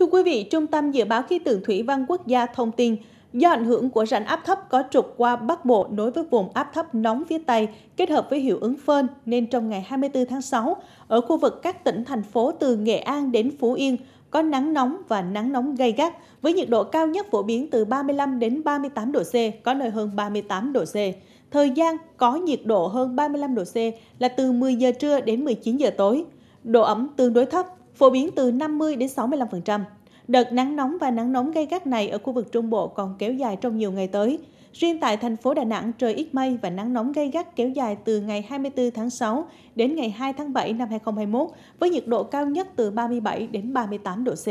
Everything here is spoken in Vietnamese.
Thưa quý vị, Trung tâm Dự báo Khí tượng Thủy văn Quốc gia thông tin, do ảnh hưởng của rãnh áp thấp có trục qua Bắc Bộ nối với vùng áp thấp nóng phía Tây kết hợp với hiệu ứng phơn nên trong ngày 24 tháng 6, ở khu vực các tỉnh thành phố từ Nghệ An đến Phú Yên có nắng nóng và nắng nóng gay gắt với nhiệt độ cao nhất phổ biến từ 35 đến 38 độ C, có nơi hơn 38 độ C. Thời gian có nhiệt độ hơn 35 độ C là từ 10 giờ trưa đến 19 giờ tối. Độ ẩm tương đối thấp, phổ biến từ 50 đến 65%. Đợt nắng nóng và nắng nóng gây gắt này ở khu vực Trung Bộ còn kéo dài trong nhiều ngày tới. Riêng tại thành phố Đà Nẵng, trời ít mây và nắng nóng gây gắt kéo dài từ ngày 24 tháng 6 đến ngày 2 tháng 7 năm 2021 với nhiệt độ cao nhất từ 37 đến 38 độ C.